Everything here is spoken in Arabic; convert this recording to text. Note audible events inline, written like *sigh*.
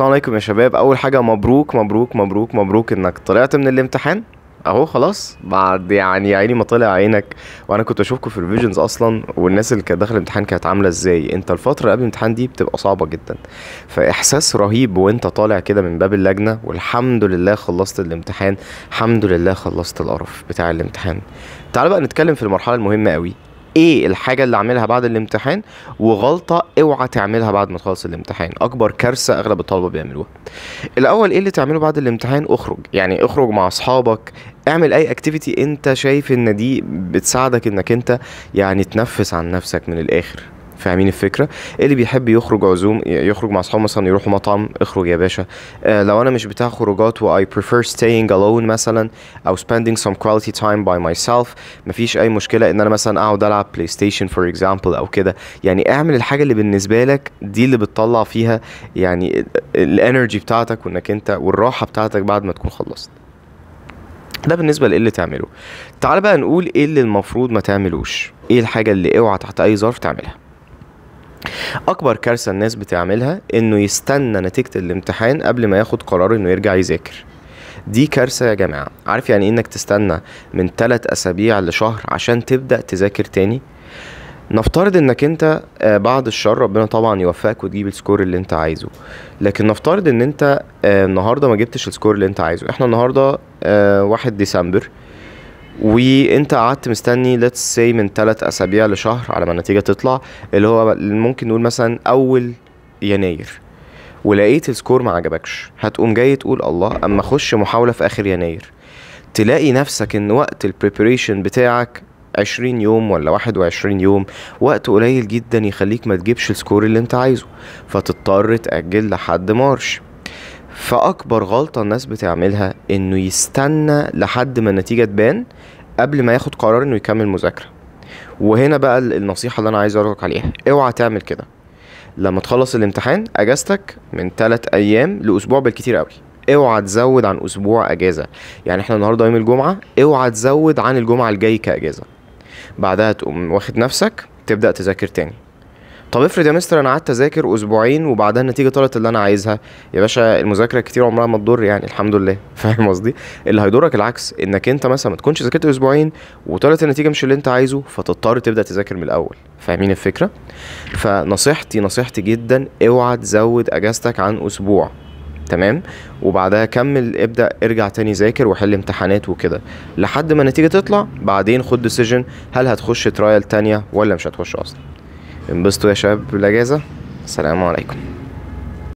السلام عليكم يا شباب اول حاجه مبروك مبروك مبروك مبروك انك طلعت من الامتحان اهو خلاص بعد يعني يا عيني ما طلع عينك وانا كنت بشوفكم في الفيجنز اصلا والناس اللي كانت داخله الامتحان كانت عامله ازاي انت الفتره قبل الامتحان دي بتبقى صعبه جدا فاحساس رهيب وانت طالع كده من باب اللجنه والحمد لله خلصت الامتحان الحمد لله خلصت القرف بتاع الامتحان تعال بقى نتكلم في المرحله المهمه قوي ايه الحاجه اللي اعملها بعد الامتحان وغلطه اوعى تعملها بعد ما تخلص الامتحان اكبر كارثه اغلب الطلبه بيعملوها الاول ايه اللي تعمله بعد الامتحان اخرج يعني اخرج مع اصحابك اعمل اي اكتيفيتي انت شايف ان دي بتساعدك انك انت يعني تنفس عن نفسك من الاخر فاهمين الفكره إيه اللي بيحب يخرج عزوم يخرج مع اصحابه مثلا يروحوا مطعم اخرج يا باشا آه لو انا مش بتاع خروجات واي prefer staying alone مثلا او spending some quality time by myself مفيش اي مشكله ان انا مثلا اقعد العب بلاي ستيشن فور اكزامبل او كده يعني اعمل الحاجه اللي بالنسبه لك دي اللي بتطلع فيها يعني الانرجي بتاعتك وانك انت والراحه بتاعتك بعد ما تكون خلصت ده بالنسبه لايه اللي تعمله تعال بقى نقول ايه اللي المفروض ما تعملوش ايه الحاجه اللي اوعى تحت اي ظرف تعملها اكبر كارثه الناس بتعملها انه يستنى نتيجه الامتحان قبل ما ياخد قرار انه يرجع يذاكر دي كارثه يا جماعه عارف يعني إيه انك تستنى من ثلاث اسابيع لشهر عشان تبدا تذاكر تاني نفترض انك انت آه، بعد الشر ربنا طبعا يوفقك وتجيب السكور اللي انت عايزه لكن نفترض ان انت آه، النهارده ما جبتش السكور اللي انت عايزه احنا النهارده 1 آه، ديسمبر وانت قعدت مستني ليتس سي من ثلاث اسابيع لشهر على ما النتيجه تطلع اللي هو ممكن نقول مثلا اول يناير ولقيت السكور ما عجبكش هتقوم جاي تقول الله اما اخش محاوله في اخر يناير تلاقي نفسك ان وقت البريبريشن بتاعك 20 يوم ولا 21 يوم وقت قليل جدا يخليك ما تجيبش السكور اللي انت عايزه فتضطر تأجل لحد مارش فاكبر غلطه الناس بتعملها انه يستنى لحد ما النتيجه تبان قبل ما ياخد قرار انه يكمل مذاكره وهنا بقى النصيحه اللي انا عايز اقولك عليها اوعى تعمل كده لما تخلص الامتحان اجازتك من ثلاث ايام لاسبوع بالكتير قوي اوعى تزود عن اسبوع اجازه يعني احنا النهارده يوم الجمعه اوعى تزود عن الجمعه الجاي كاجازه بعدها تقوم واخد نفسك تبدا تذاكر تاني طب افرض يا مستر انا قعدت اذاكر اسبوعين وبعدها النتيجه طلعت اللي انا عايزها يا باشا المذاكره كتير عمرها ما تضر يعني الحمد لله *laughs* فاهم قصدي اللي هيضرك العكس انك انت مثلا ما تكونش ذاكرت اسبوعين وطلعت النتيجه مش اللي انت عايزه فتضطر تبدا تذاكر من الاول فاهمين الفكره فنصيحتي نصيحتي جدا اوعى تزود اجازتك عن اسبوع تمام وبعدها كمل ابدا ارجع تاني ذاكر وحل امتحانات وكده لحد ما النتيجه تطلع بعدين خد ديسيجن هل هتخش ترايل تانية ولا مش هتخش اصلا انبسطوا يا شباب بالاجازه السلام عليكم